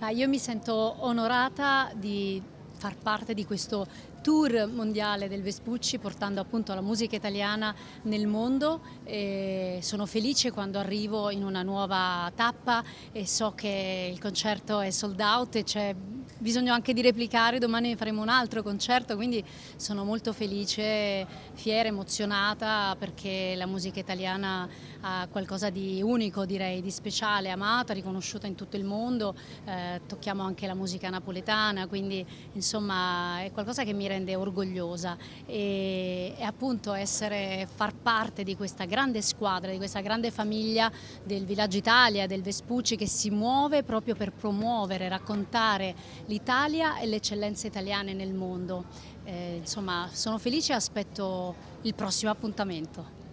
Ma io mi sento onorata di far parte di questo tour mondiale del Vespucci portando appunto la musica italiana nel mondo e sono felice quando arrivo in una nuova tappa e so che il concerto è sold out e c'è bisogno anche di replicare, domani faremo un altro concerto, quindi sono molto felice, fiera, emozionata perché la musica italiana ha qualcosa di unico, direi, di speciale, amata, riconosciuta in tutto il mondo, eh, tocchiamo anche la musica napoletana, quindi insomma è qualcosa che mi rende orgogliosa e, e appunto essere, far parte di questa grande squadra, di questa grande famiglia del Villaggio Italia, del Vespucci che si muove proprio per promuovere, raccontare l'Italia e le eccellenze italiane nel mondo. Eh, insomma, sono felice e aspetto il prossimo appuntamento.